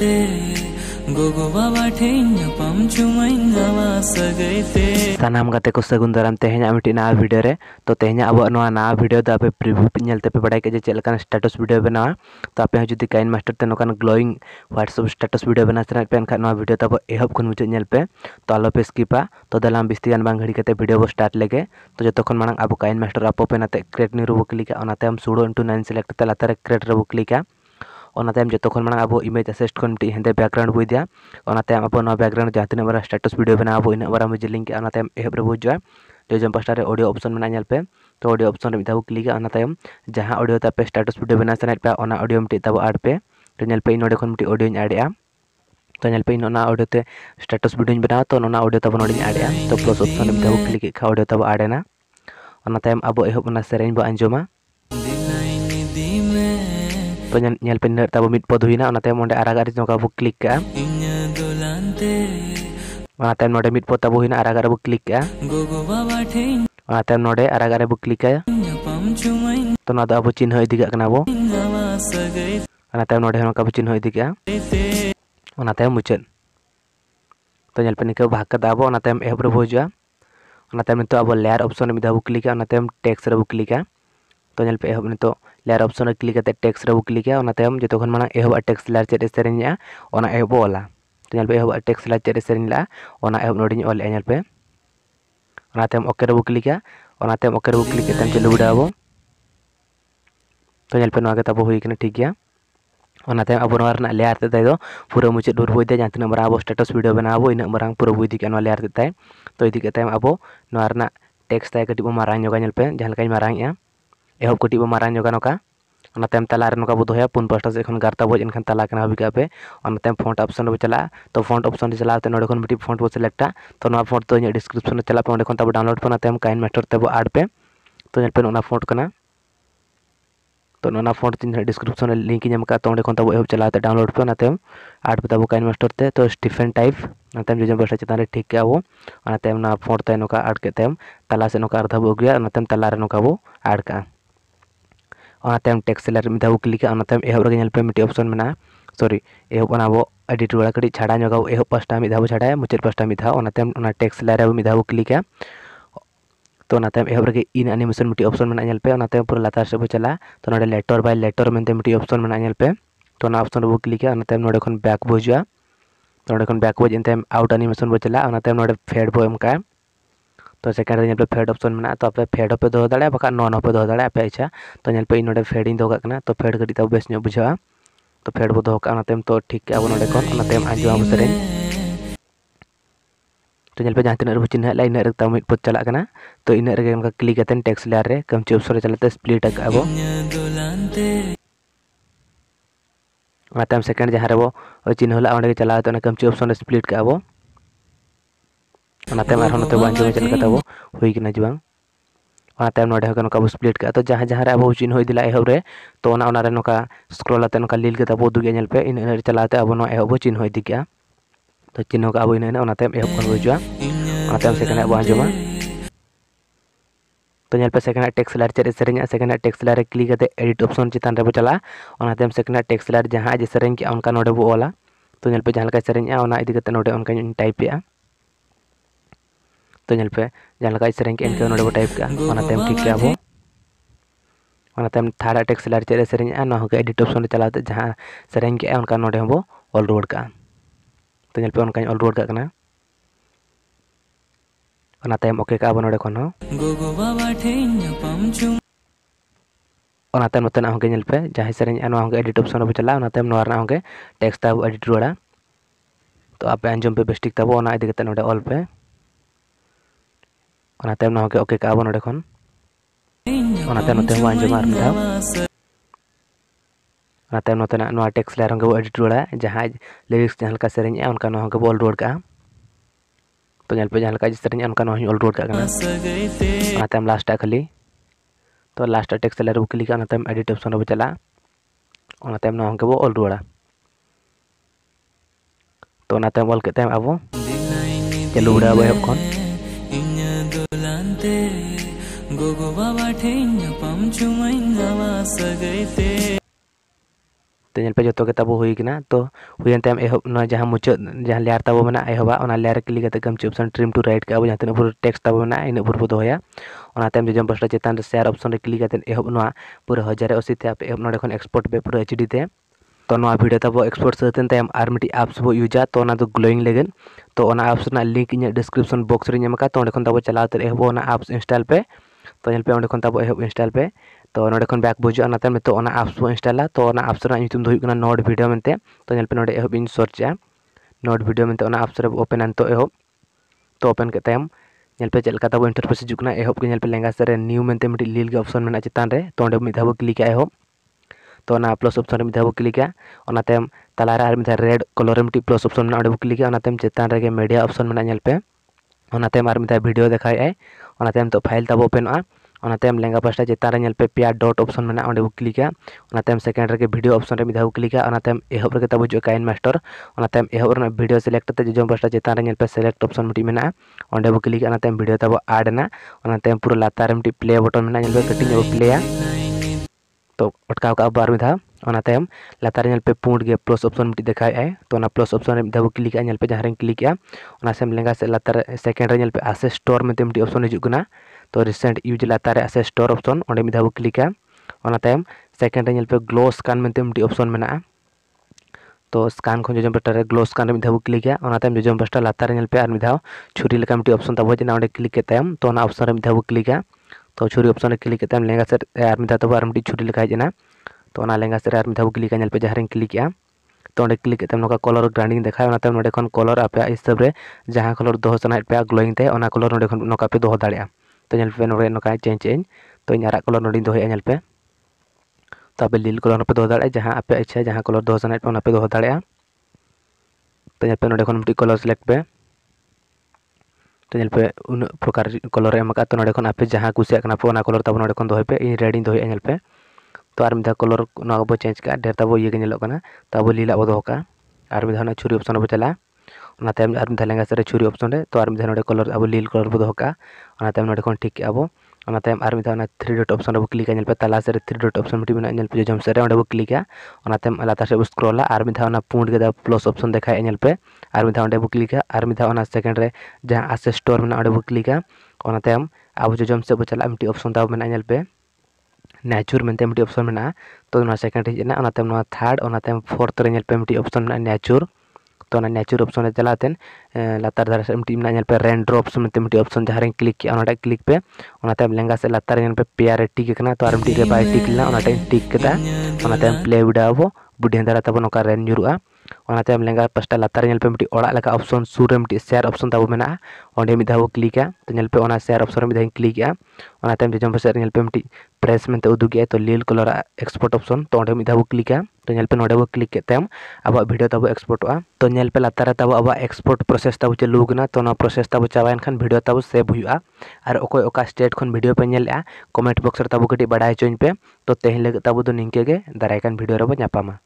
ते ᱜᱚᱜᱚ ᱵᱟᱵᱟ ᱴᱷᱮᱱ ᱧᱟᱯᱟᱢ ᱪᱩᱢᱟᱹᱧ ᱱᱟᱣᱟ ᱥᱟᱹᱜᱟᱹᱭ ᱛᱮ ᱥᱟᱱᱟᱢ ᱜᱟᱛᱮ ᱠᱚ ᱥᱟᱹᱜᱩᱱ ᱫᱟᱨᱟᱢ ᱛᱮᱦᱮᱧ ᱟᱨ ᱢᱤᱫᱴᱤᱡ ᱱᱟᱣᱟ ᱵᱷᱤᱰᱤᱭᱳ ᱨᱮ ᱛᱚ ᱛᱮᱦᱮᱧ ᱟᱵᱚᱣᱟᱜ ᱱᱚᱣᱟ ᱱᱟᱣᱟ ᱵᱷᱤᱰᱤᱭᱳ ᱫᱚ ᱟᱯᱮ ᱯᱨᱤᱵᱷᱤᱭᱩ ᱯᱮ ᱧᱮᱞ ᱛᱮᱯᱮ ᱵᱟᱰᱟᱭ ᱠᱮᱫ ᱡᱮ ᱪᱮᱫ ᱞᱮᱠᱟᱱ ᱥᱴᱮᱴᱟᱥ ᱵᱷᱤᱰᱤᱭᱳ ᱵᱮᱱᱟᱣᱟ ᱛᱚ ᱟᱯᱮ ᱦᱚᱸ ᱡᱩᱫᱤ ᱠᱟᱭᱤᱱ master ᱛᱮ ᱱᱚᱝᱠᱟᱱ glowing whatsapp status video ᱵᱮᱱᱟᱣ ᱥᱟᱱᱟᱭᱮᱫ ᱯᱮ ᱮᱱᱠᱷᱟᱱ ᱱᱚᱣᱟ ᱵᱷᱤᱰᱤᱭᱳ ᱛᱟᱵᱚ ᱮᱦᱚᱵ ᱠᱷᱚᱱ ᱢᱩᱪᱟᱹᱫ ᱧᱮᱞ ᱯᱮ ᱛᱚ ᱟᱞᱚ ᱯᱮ ᱥᱠᱤᱯᱟ ᱛᱚ ᱫᱮᱞᱟᱢ ᱵᱤᱥᱛᱤ ᱜᱟᱱ ᱵᱟᱝ ᱜᱷᱟᱹᱲᱤ ᱠᱟᱛᱮ ᱵᱷᱤᱰᱤᱭᱳ ᱵᱚ ᱥᱴᱟᱨᱴ ᱞᱮᱜᱮ ᱛᱚ ᱡᱚᱛᱚ ᱠᱷᱚᱱ ᱢᱟᱲᱟᱝ ᱟᱵᱚ ᱠᱟᱭᱤᱱ master ᱟᱯᱚ ᱯᱮ ᱱᱟᱛᱮ ᱠᱨᱮᱰ ᱱᱤᱨᱩ ᱵᱚ ᱠᱞᱤᱠᱟ ᱚᱱᱟᱛᱮ ᱟᱢ ᱥᱩᱲᱳ ᱤᱱᱴᱩ ᱱᱟᱭᱤᱱ ᱥᱤᱞᱮᱠᱴ ᱠᱟᱛᱮ ᱞᱟᱛᱟᱨ ᱨᱮ ᱠᱨᱮᱰ ᱨᱮᱵᱚ ᱠᱞᱤᱠᱟ ᱚᱱᱟᱛᱮ ᱟᱢ ᱡᱚᱛᱚ ᱠᱷᱚᱱ ᱢᱟᱲᱟᱝ ᱟᱵᱚ ᱤᱢᱮᱡᱽ ᱮᱥᱮᱥᱴ ᱠᱷᱚᱱ ᱢᱤᱫᱴᱤᱡ ᱦᱮᱸᱫᱮ ᱵᱮᱠᱜᱨᱟᱣᱩᱱᱰ ᱵᱚ ᱤᱫᱤᱭᱟ ᱚᱱᱟᱛᱮ ᱟᱢ ᱟᱵᱚ ᱱᱚᱣᱟ ᱵᱮᱠᱜᱨᱟᱣᱩᱱᱰ ᱡᱟᱦᱟᱸ ᱛᱤᱱᱟᱹᱜ ᱢᱟᱨᱟᱝ ᱥᱴᱮᱴᱟᱥ ᱵᱷᱤᱰᱭᱳ ᱵᱮᱱᱟᱣ ᱟᱵᱚ ᱤᱱᱟᱹᱜ ᱢᱟᱨᱟᱝ ᱵᱚ ᱡᱮᱞᱤᱝ ᱠᱮᱜᱼᱟ ᱚᱱᱟᱛᱮ ᱟᱢ ᱮᱦᱚᱵ ᱨᱮᱵᱚ ᱦᱤᱡᱩᱜᱼᱟ ᱡᱚᱡᱚᱢ ᱯᱟᱥᱴᱟ ᱨᱮ ᱚᱰᱤᱭᱳ ᱚᱯᱥᱚᱱ ᱢᱮᱱᱟᱜᱼᱟ ᱧᱮᱞ ᱯᱮ ᱛᱚ ᱚᱰᱤᱭᱳ ᱚᱯᱥᱚᱱ ᱨᱮ ᱢᱤᱫ ᱫᱷᱟᱣ ᱵᱚ ᱠᱞᱤᱠᱟ ᱚᱱᱟ ᱛᱟᱭᱚᱢ ᱡᱟᱦᱟᱸ ᱚᱰᱤᱭᱳ ᱛᱮ ᱟᱯᱮ ᱥᱴᱮᱴᱟᱥ ᱵᱷᱤᱰᱭᱳ ᱵᱮᱱᱟᱣ ᱥᱟᱱᱟᱭᱮᱫ ᱯᱮᱭᱟ ᱚᱱᱟ ᱚᱰᱤᱭᱳ ᱢᱤᱫᱴᱤᱡ ᱛᱟᱵᱚ ᱟᱲ ᱯᱮ ᱛᱚ ᱧᱮᱞ ᱯᱮ ᱤᱧ ᱱᱚᱰᱮ ᱠᱷᱚᱱ ᱢᱤᱫᱴᱤᱡ ᱚᱰᱤᱭᱳᱧ ᱟᱲᱮᱜᱼᱟ ᱛᱚ ᱧᱮᱞ ᱯᱮ ᱤᱧ ᱚᱱᱟ ᱚᱰᱤᱭᱳ ᱛᱮ ᱥᱴᱮᱴᱟᱥ ᱵᱷᱤᱰᱭᱳᱧ ᱵᱮᱱᱟᱣᱟ ᱛᱚ ᱚᱱᱟ ᱚᱰᱤᱭᱳ ᱛᱟᱵᱚ ᱱᱚᱰᱮᱧ ᱟᱲᱮᱜᱼᱟ ᱛᱚ ᱯᱞᱟᱥ ᱚᱯᱥᱚᱱ ᱨᱮ ᱢᱤᱫ ᱫᱷᱟᱣ ᱵᱚ ᱠᱞᱤᱠ ᱠᱮᱜ ᱠᱷᱟᱱ ᱚᱰᱤᱭᱳ ᱛᱟᱵᱚ ᱟᱲᱮᱱᱟ ᱚᱱᱟ ᱛᱟᱭᱚᱢ ᱟᱵᱚ ᱮᱦᱚᱵ ᱚᱱᱟ ᱥᱮᱨᱮᱧ ᱵᱚ ᱟᱸᱡᱚᱢᱟ ᱛᱚ ᱧᱮᱞ ᱯᱮ ᱱᱤᱱᱟᱹᱜ ᱛᱟᱵᱚ ᱢᱤᱫ ᱯᱚᱫ ᱦᱩᱭᱱᱟ ᱚᱱᱟᱛᱮ ᱚᱸᱰᱮ ᱟᱨᱟᱜᱟᱜ ᱨᱮ ᱱᱚᱝᱠᱟ ᱵᱚ ᱠᱞᱤᱠ ᱠᱟᱜᱼᱟ ᱚᱱᱟᱛᱮ ᱱᱚᱰᱮ ᱢᱤᱫ ᱯᱚᱫ ᱛᱟᱵᱚ ᱦᱩᱭᱱᱟ ᱟᱨᱟᱜᱟᱜ ᱨᱮᱵᱚ ᱠᱞᱤᱠ ᱠᱟᱜᱼᱟ ᱚᱱᱟᱛᱮ ᱱᱚᱰᱮ ᱟᱨᱟᱜᱟᱜ ᱨᱮᱵᱚ ᱠᱞᱤᱠ ᱠᱟᱜᱼᱟ ᱛᱚ ᱱᱚᱣᱟ ᱫᱚ ᱟᱵᱚ ᱪᱤᱱᱦᱟᱹ ᱤᱫᱤ ᱠᱟᱜ ᱠᱟᱱᱟ ᱵᱚ ᱚᱱᱟᱛᱮ ᱱᱚᱰᱮ ᱱᱚᱝᱠᱟ ᱵᱚ ᱪᱤᱱᱦᱟᱹ ᱤᱫᱤ ᱠᱟᱜᱼᱟ ᱚᱱᱟᱛᱮ ᱢᱩᱪᱟᱹᱫ ᱛᱚ ᱧᱮᱞ ᱯᱮ ᱱᱤᱝᱠᱟᱹ ᱵᱷᱟᱜ ᱠᱟᱫᱟ ᱟᱵᱚ ᱚᱱᱟᱛᱮ ᱮᱦᱚᱵ ᱨᱮᱵᱚ ᱦᱤᱡᱩᱜᱼᱟ ᱚᱱᱟᱛᱮ ᱱᱤᱛᱚᱜ ᱟᱵᱚ ᱞᱮᱭᱟᱨ ᱚᱯᱥᱚᱱ ᱢᱤᱫ ᱫᱷᱟᱣ ᱵᱚ ᱠᱞᱤᱠᱟ ᱚᱱᱟᱛᱮ ᱴᱮᱠᱥ ᱨᱮᱵᱚ ᱠᱞᱤᱠᱟ ᱛᱚ ᱧᱮᱞ ᱯᱮ ᱮᱦᱚᱵ ᱱᱤᱛᱚᱜ ᱞᱮᱭᱟᱨ ᱚᱯᱥᱚᱱ ᱨᱮ ᱠᱞᱤᱠ ᱠᱟᱛᱮ ᱴᱮᱠᱥ ᱨᱮᱵᱚ ᱠᱞᱤᱠᱟ ᱚᱱᱟ ᱛᱟᱭᱚᱢ ᱡᱚᱛᱚ ᱠᱷᱚᱱ ᱢᱟᱲᱟᱝ ᱮᱦᱚᱵ ᱴᱮᱠᱥ ᱞᱮᱭᱟᱨ ᱪᱮᱫ ᱮ ᱥᱮᱨᱮᱧᱮᱜᱼᱟ ᱚᱱᱟ ᱮᱦᱚᱵ ᱵᱚ ᱚᱞᱟ ᱛᱚ ᱧᱮᱞ ᱯᱮ ᱮᱦᱚᱵ ᱴᱮᱠᱥ ᱞᱮᱭᱟᱨ ᱪᱮᱫ ᱮ ᱥᱮᱨᱮᱧ ᱞᱮᱜᱼᱟ ᱚᱱᱟ ᱮᱦᱚᱵ ᱱᱚᱰᱮᱧ ᱚᱞᱮᱜᱼᱟ ᱧᱮᱞ ᱯᱮ ᱚᱱᱟ ᱛᱟᱭᱚᱢ ᱳᱠᱮ ᱨᱮᱵᱚ ᱠᱞᱤᱠᱟ ᱚᱱᱟ ᱛᱟᱭᱚᱢ ᱳᱠᱮ ᱨᱮᱵᱚ ᱠᱞᱤᱠ ᱠᱟᱛᱮ ᱪᱟᱹᱞᱩ ᱵᱤᱰᱟᱹᱣᱟᱵᱚ तो पे नागेताब होना ठीक गया अब ना लेयार तेज पूरा मुचाद डूर बोद जहाँ तीन मारा अब स्टेटस भिडियो बनाब इन मारा पूरा बोद लेयार तेज तो इदी अब टेक्स तय कटी मारा पे जहाँ मारा एहब कटी मारा जो नाम तलारे नाब दया पुन पास से गारा बज इन तला हाबिकापे फंट अपशन रे चला तो फंट अपशन चलाते ना मिट्टी फंट बो सिलेक्ट तो ना फंट तो डिस्क्रिप्शन चलापे ना तब डाउनलोड पे कैन मेटर तब पे तो नापे ना फंट का तो ना फंट डिस्क्रिप्शन लिंक तो तब एह चला डाउनलोड पे नाते आडपे तब कैन मेटर ते तो स्टीफेन टाइप नाते जो बेस्ट चितान ठीक ना फंट तक आडके तला से ना अर्धा अगुए तलारे नाब आडका અનતેમ ટેક્સ્ટ લેર મેધાવ ક્લિક આનતેમ એવર ગેનલ પે મીટી ઓપ્શન મેના સોરી એ હો બનાબો એડિટ વળા કડી છાડા નગાઉ એ હો ફર્સ્ટ ટાઈમ મીધાવ છાડાય મુચિર ફર્સ્ટ ટાઈમ મીધા ઓનતેમ ઓના ટેક્સ્ટ લેર આ મેધાવ ક્લિક તોનતેમ એવર ગે ઇન એનિમેશન મીટી ઓપ્શન મેના જલ પે ઓનતેમ પુરા લતા સબ ચલા તો નોડે લેટર બાય લેટર મેનતે મીટી ઓપ્શન મેના જલ પે તો ના ઓપ્શન બો ક્લિક આનતેમ નોડે કોન બેક બોજવા તો નોડે કોન બેક બોજતેમ આઉટ એનિમેશન બો ચલા ઓનતેમ નોડે ફેડ બો એમકાએ तो चेकारे फेड ऑप्शन में तो आप फेड पे दो दाखा नन पे दो दाड़ा पे अच्छा तो नापे ना फेड दोगा तो फेड कटी तब तो बेस बुझा तो फेड बो दोगे तो ठीक अब नाते आजा से तो नापे जहाँ तीन रुचि ना इन तब पद चलना तो इन क्लिक टेक्स लेयारे कमची ऑप्शन चलते स्प्लीट आगे अब सेकेंड जहाँ रो चिन्ह चलाव कमची ऑप्शन स्प्लीट कर स्प्लीट कर अब चिन्हला एह तो ना स्क्रोल ना लील करता दुगेपे इन चलाते अब एहब चिन्ह इदीक तो चिन्ह अब इनते एहब हजूम से आजम तो नलपे सेकेंड टेक्सलार चे से सेकेंड टेक्सलार क्लिक एडिट ऑप्शन चितान रो चलाते सेकेंड टेक्सलार जहाँ से ओला तो नलपे जहाँ से ना टाइपे तो ये पे जाना का इसे एनके टाइप कराम ठीक है थार्ड अटेक सिलर चे से एडिट अपशन हाँ, चलाते जहाँ से उनका तो ना बो अल रुआड़ तो ये उनका अल रुआड़ ओके नापे जहाँ से एडिट अपशन चलाते टेक्सट एडिट रुआड़ा तो आप आजम पे बेस्टिक ताबो इतना ऑल पे ᱚᱱᱟᱛᱮ ᱚᱱᱟ ᱦᱚᱸ ᱚᱠᱮ ᱠᱟᱜᱼᱟ ᱵᱚᱱ ᱱᱚᱰᱮ ᱠᱷᱚᱱ ᱚᱱᱟᱛᱮ ᱱᱚᱛᱮ ᱦᱚᱸ ᱟᱸᱡᱚᱢᱟ ᱟᱨ ᱢᱤᱫ ᱫᱷᱟᱣ ᱚᱱᱟᱛᱮ ᱱᱚᱛᱮᱱᱟᱜ ᱱᱚᱣᱟ ᱴᱮᱠᱥ ᱞᱟᱭᱟᱨ ᱦᱚᱸ ᱜᱮᱵᱚ ᱮᱰᱤᱴ ᱨᱩᱣᱟᱹᱲᱟ ᱡᱟᱦᱟᱸ ᱞᱤᱨᱤᱠᱥ ᱡᱟᱦᱟᱸ ᱞᱮᱠᱟ ᱥᱮᱨᱮᱧᱮᱜᱼᱟ ᱚᱱᱠᱟ ᱱᱚᱣᱟ ᱜᱮᱵᱚ ᱚᱞ ᱨᱩᱣᱟᱹᱲ ᱠᱟᱜᱼᱟ ᱛᱚ ᱧᱮᱞ ᱯᱮ ᱡᱟᱦᱟᱸ ᱞᱮᱠᱟ ᱥᱮᱨᱮᱧᱮᱜᱼᱟ ᱚᱱᱠᱟ ᱱᱚᱣᱟ ᱦᱚᱸᱧ ᱚᱞ ᱨᱩᱣᱟᱹᱲ ᱠᱟᱜ ᱠᱟᱱᱟ ᱚᱱᱟᱛᱮ ᱟᱢ ᱞᱟᱥᱴᱟᱜ ᱠᱷᱟᱹᱞᱤ ᱛᱚ ᱞᱟᱥᱴᱟᱜ ᱴᱮᱠᱥ ᱞᱟᱭᱟᱨ ᱵᱚ ᱠᱞᱤᱠᱟ ᱚᱱᱟᱛᱮ ᱮᱰᱤᱴ ᱚᱯᱥᱚᱱ ᱨᱮᱵᱚ ᱪᱟᱞᱟᱜᱼᱟ ᱚᱱᱟᱛᱮ ᱱᱚᱣᱟ ᱦᱚᱸ ᱜᱮᱵᱚ ᱚᱞ ᱨᱩᱣᱟᱹᱲᱟ ᱛᱚ ᱚᱱᱟᱛᱮ ᱚᱞ ᱠᱮᱫ ᱛᱟᱭᱚᱢ ᱟᱵᱚ ᱪᱟᱹᱞᱩ ᱵᱟᱲᱟ ᱵᱚᱭᱦᱚᱜ ᱠᱷᱚᱱ गोगो जो के तब होना तो हुन एह जहाँ मुचाद जहाँ लेयर तब मैं एहबा लेयर क्लिक गमचे अपशन ट्रिम टू राइट कब जहाँ तीन पूरा टेक्स तब मैं इन पूरा दोहयाम जजम पास्टा चितान शेयर अपशन क्लिक एहब पूरा हजार अशी ते आप एहब नोड़े एक्सपोर्ट पे पूरा एच डी ते तो भिडियो तब एक्सपोर्ट सहित तम और मिट्टी एप्स बो यूजा तो ग्लोइंग लगे तो एप्स लिंक इन डिस्क्रिप्शन बक्स रही तो चलाव चलाते एहब एप्स इंस्टॉल पे तो पे तब एहब इनस्टल पे तो नोन बैक बुजुआ तो आप्स बो इनस्टाला तो आप्स नोट भिडियो मैं तो पे नोट एहब इन सर्च नोट भिडियो मैं आप्स ओपन तो एहब तो ओपन के तम पे चलता तब इंटरफेस हजुना एहब के लेंगा सर न्यू मैं मिट्टी लील के अपशन मे चितान तो दौ क्लिका एहब तो प्लस अपशन दौ क्लिका तलारे और मिधा रेड कलर मिट्टी प्लस अपशन क्लिका चितान रे मीडिया अपशन में और मिधा भिडियो देखा है ᱚᱱᱟ ᱛᱟᱭᱚᱢ ᱛᱚ ᱯᱷᱟᱭᱤᱞ ᱛᱟᱵᱚ ᱳᱯᱮᱱᱚᱜᱼᱟ ᱚᱱᱟ ᱛᱟᱭᱚᱢ ᱞᱮᱸᱜᱟ ᱯᱟᱥᱴᱟ ᱪᱮᱛᱟᱱ ᱨᱮ ᱧᱮᱞ ᱯᱮ ᱯᱮᱭᱟ ᱰᱚᱴ ᱚᱯᱥᱚᱱ ᱢᱮᱱᱟᱜᱼᱟ ᱚᱸᱰᱮ ᱵᱚ ᱠᱞᱤᱠᱟ ᱚᱱᱟ ᱛᱟᱭᱚᱢ ᱥᱮᱠᱮᱱᱰ ᱨᱮᱜᱮ ᱵᱷᱤᱰᱤᱭᱳ ᱚᱯᱥᱚᱱ ᱨᱮ ᱢᱤᱫ ᱫᱷᱟᱣ ᱠᱞᱤᱠᱟ ᱚᱱᱟ ᱛᱟᱭᱚᱢ ᱮᱦᱚᱵ ᱨᱮᱜᱮ ᱛᱟᱵᱚ ᱦᱤᱡᱩᱜᱼᱟ ᱠᱟᱭᱤᱱ ᱢᱟᱥᱴᱟᱨ ᱚᱱᱟ ᱛᱟᱭᱚᱢ ᱮᱦᱚᱵ ᱨᱮᱱᱟᱜ ᱵᱷᱤᱰᱤᱭᱳ ᱥᱤᱞᱮᱠᱴ ᱠᱟᱛᱮ ᱡᱚᱡᱚᱢ ᱯᱟᱥᱴᱟ ᱪᱮᱛᱟᱱ ᱨᱮ ᱧᱮᱞ ᱯᱮ ᱥᱤᱞᱮᱠᱴ ᱚᱯᱥᱚᱱ ᱢᱤᱫᱴᱤᱡ ᱢᱮᱱᱟᱜᱼᱟ ᱚᱸᱰᱮ ᱵᱚ ᱠᱞᱤᱠᱟ ᱚᱱᱟ ᱛᱟᱭᱚᱢ ᱵᱷᱤᱰᱤᱭᱳ ᱛᱟᱵᱚ ᱟᱰ ᱮᱱᱟ ᱚᱱᱟ ᱛᱟᱭᱚᱢ ᱯᱩᱨᱟᱹ ᱞᱟᱛᱟᱨ ᱨᱮ ᱢᱤᱫᱴᱤᱡ ᱯᱞᱮ ᱵᱚᱴᱚᱱ ᱢᱮᱱᱟᱜᱼᱟ ᱧᱮᱞ ᱯᱮ ᱠᱟᱹᱴᱤᱡ ᱧᱚᱜ ᱯᱞᱮᱭᱟ तो अटकाव का बार में दाम लातार पूर्ण गए प्लस ऑप्शन मिट्टी देखा है तो प्लस ऑप्शन दबू क्लिक पे जहाँ क्लिक लेंगा से लातार सेकेंडे पे आसे स्टोर में मिट्टी ऑप्शन हजुना तो रिसेंट यूज लतारे आसे स्टोर ऑप्शन अंत में दबू क्लिक सेकेंडे पे ग्लोव स्कान मिट्टी ऑप्शन में तो स्कान को जजम पेटर ग्लोव स्कान में दबू तो क्लिक जजम पेटा लातारे पे तो तो दौ छुरी ऑप्शन तब हजना क्लिक तो ऑप्शन में दबू क्लिका तो छुरी ऑप्शन क्लिक करते हैं लेंगा सर आर्मी में दाव आर्मी छुरी लिखा है तो, तो लेंगा सर आर्मी दाव क्लिक पे जहाँ क्लिक किया तो अंक क्लिक करते हैं कलर ग्रांडिंग देखा है कलर आप हिसाब से जहाँ कलर दोसना पे ग्लोइंग कलर ना पे दो दाड़ा तो ना चेंज चेंज तो इन आरा कलर नी दोपे तो आप लील कलर पे दो दाड़ा जहाँ आप इच्छा जहाँ कलर दोसना पे दो दाड़ा तो नाटी कलर सिलेक्ट पे ᱛᱚ ᱧᱮᱞ ᱯᱮ ᱩᱱᱟᱹᱜ ᱯᱨᱚᱠᱟᱨ ᱠᱚᱞᱚᱨ ᱮᱢ ᱟᱠᱟᱫ ᱛᱚ ᱱᱚᱰᱮ ᱠᱷᱚᱱ ᱟᱯᱮ ᱡᱟᱦᱟᱸ ᱠᱩᱥᱤᱭᱟᱜ ᱠᱟᱱᱟ ᱯᱮ ᱚᱱᱟ ᱠᱚᱞᱚᱨ ᱛᱟᱵᱚ ᱱᱚᱰᱮ ᱠᱷᱚᱱ ᱫᱚᱦᱚᱭ ᱯᱮ ᱤᱧ ᱨᱮᱰ ᱤᱧ ᱫᱚᱦᱚᱭᱮᱜᱼᱟ ᱧᱮᱞ ᱯᱮ ᱛᱚ ᱟᱨ ᱢᱤᱫ ᱫᱷᱟᱣ ᱠᱚᱞᱚᱨ ᱱᱚᱣᱟ ᱠᱚᱵᱚ ᱪᱮᱧᱡᱽ ᱠᱟᱜᱼᱟ ᱰᱷᱮᱨ ᱛᱟᱵᱚ ᱤᱭᱟᱹ ᱜᱮ ᱧᱮᱞᱚᱜ ᱠᱟᱱᱟ ᱛᱚ ᱟᱵᱚ ᱞᱤᱞᱟᱜ ᱵᱚ ᱫᱚᱦᱚ ᱠᱟᱜᱼᱟ ᱟᱨ ᱢᱤᱫ ᱫᱷᱟᱣ ᱚᱱᱟ ᱪᱷᱩᱨᱤ ᱚᱯᱥᱚᱱ ᱨᱮᱵᱚ ᱪᱟᱞᱟᱜᱼᱟ ᱚᱱᱟ ᱛᱟᱭᱚᱢ ᱟᱨ ᱢᱤᱫ ᱫᱷᱟᱣ ᱞᱮᱸᱜᱟ ᱥᱮᱫ ᱨᱮ ᱪᱷᱩᱨᱤ ᱚᱯᱥᱚᱱ ᱨᱮ ᱛᱚ ᱟᱨ ᱢᱤᱫ ᱫᱷᱟᱣ ᱱᱚᱰᱮ ᱠᱚᱞᱚᱨ ᱟᱵᱚ ᱞᱤᱞ ᱠᱚᱞᱚᱨ ᱵᱚ ᱫᱚᱦᱚ ᱠᱟᱜᱼᱟ ᱚᱱᱟ ᱛᱟᱭᱚᱢ ᱱᱚᱰᱮ ᱠᱷᱚᱱ ᱴᱷᱤᱠ ᱠᱮᱜᱼᱟ ᱵᱚ थ्री डॉट ऑप्शन तला से थ्री डॉट ऑप्शन मीटिंग जो जम से क्लिका लातारे स्क्रोल पुंड प्लस ऑप्शन देखा पे दौ क्लिका सेकेंड में जहाँ आसे स्टोर में क्लिका अब जो जम से चलना मीटिंग ऑप्शन तब मेना पे नेचुर मनते मीटिंग ऑप्शन तो सेकेंड हजना थार्ड फोर्थ रेलपे मीटिंग ऑप्शन में नेचुर तो नेचुर ऑप्शन में चलाते हैं लातार धारा मेपे रेंडर ऑप्शन में मिट्टी ऑप्शन जहाँ क्लिक क्लिक पे लेंगा से लातार पे पेयर टिक तो टिक बै टिका टिका प्ले विडाब बुढ़ी दारा तब नौका रेंजुरा ᱚᱱᱟ ᱛᱟᱭᱚᱢ ᱞᱮᱸᱜᱟ ᱯᱟᱥᱴᱟ ᱞᱟᱛᱟᱨ ᱧᱮᱞ ᱯᱮ ᱢᱤᱫᱴᱤᱡ ᱚᱲᱟᱜ ᱞᱮᱠᱟ ᱚᱯᱥᱚᱱ ᱥᱩᱨ ᱨᱮ ᱢᱤᱫᱴᱤᱡ ᱥᱮᱭᱟᱨ ᱚᱯᱥᱚᱱ ᱛᱟᱵᱚ ᱢᱮᱱᱟᱜᱼᱟ ᱚᱸᱰᱮ ᱢᱤᱫ ᱫᱷᱟᱣ ᱵᱚ ᱠᱞᱤᱠᱟ ᱛᱚ ᱧᱮᱞ ᱯᱮ ᱚᱱᱟ ᱥᱮᱭᱟᱨ ᱚᱯᱥᱚᱱ ᱨᱮ ᱢᱤᱫ ᱫᱷᱟᱣ ᱤᱧ ᱠᱞᱤᱠᱮᱜᱼᱟ ᱚᱱᱟ ᱛᱟᱭᱚᱢ ᱡᱚᱡᱚᱢ ᱯᱟᱥᱮ ᱨᱮ ᱧᱮᱞ ᱯᱮ ᱢᱤᱫᱴᱤᱡ ᱯᱨᱮᱥ ᱢᱮᱱᱛᱮ ᱩᱫᱩᱜᱮᱜᱼᱟ ᱛᱚ ᱞᱤᱞ ᱠᱟᱞᱟᱨᱟᱜ ᱮᱠᱥᱯᱳᱨᱴ ᱚᱯᱥᱚᱱ ᱛᱚ ᱚᱸᱰᱮ ᱢᱤᱫ ᱫᱷᱟᱣ ᱵᱚ ᱠᱞᱤᱠᱟ ᱛᱚ ᱧᱮᱞ ᱯᱮ ᱱᱚᱰᱮ ᱵᱚ ᱠᱞᱤᱠ ᱠᱮᱫ ᱛᱟᱭᱚᱢ ᱟᱵᱚᱣᱟᱜ ᱵᱷᱤᱰᱤᱭᱳ ᱛᱟᱵᱚ ᱮᱠᱥᱯᱳᱨᱴᱚᱜᱼᱟ ᱛᱚ ᱧᱮᱞ ᱯᱮ ᱞᱟᱛᱟᱨ ᱨᱮ ᱛᱟᱵᱚ ᱟᱵᱚᱣᱟᱜ ᱮᱠᱥᱯᱳᱨᱴ ᱯᱨᱚᱥᱮᱥ ᱛᱟᱵᱚ ᱪᱟᱹᱞᱩ ᱟᱠᱟᱱᱟ ᱛᱚ ᱱᱚᱣᱟ ᱯᱨᱚᱥᱮᱥ ᱛᱟᱵᱚ ᱪᱟᱵᱟᱭᱮᱱ ᱠᱷᱟᱱ ᱵᱷᱤᱰᱤᱭᱳ ᱛᱟᱵᱚ ᱥᱮᱵᱷ ᱦᱩᱭᱩᱜᱼᱟ ᱟᱨ ᱚᱠᱚᱭ ᱚᱠᱟ ᱥᱴᱮᱴ ᱠᱷᱚᱱ ᱵᱷᱤᱰᱤᱭᱳ ᱯᱮ ᱧᱮᱞᱮᱜᱼᱟ ᱠᱚᱢᱮᱱᱴ ᱵᱚᱠᱥ ᱨᱮ ᱛᱟᱵᱚ ᱠᱟᱹᱴᱤᱡ ᱵᱟᱰᱟᱭ ᱦᱚᱪᱚᱧ ᱯᱮ ᱛᱚ ᱛᱮᱦᱮᱧ ᱞᱟᱹᱜᱤᱫ ᱛᱟᱵᱚ ᱫᱚ ᱱᱤᱝᱠᱟᱹ ᱜᱮ ᱫᱟᱨᱟᱭ ᱠᱟᱱ ᱵᱷᱤᱰᱤᱭᱳ ᱨᱮᱵᱚ ᱧᱟᱯᱟᱢᱟ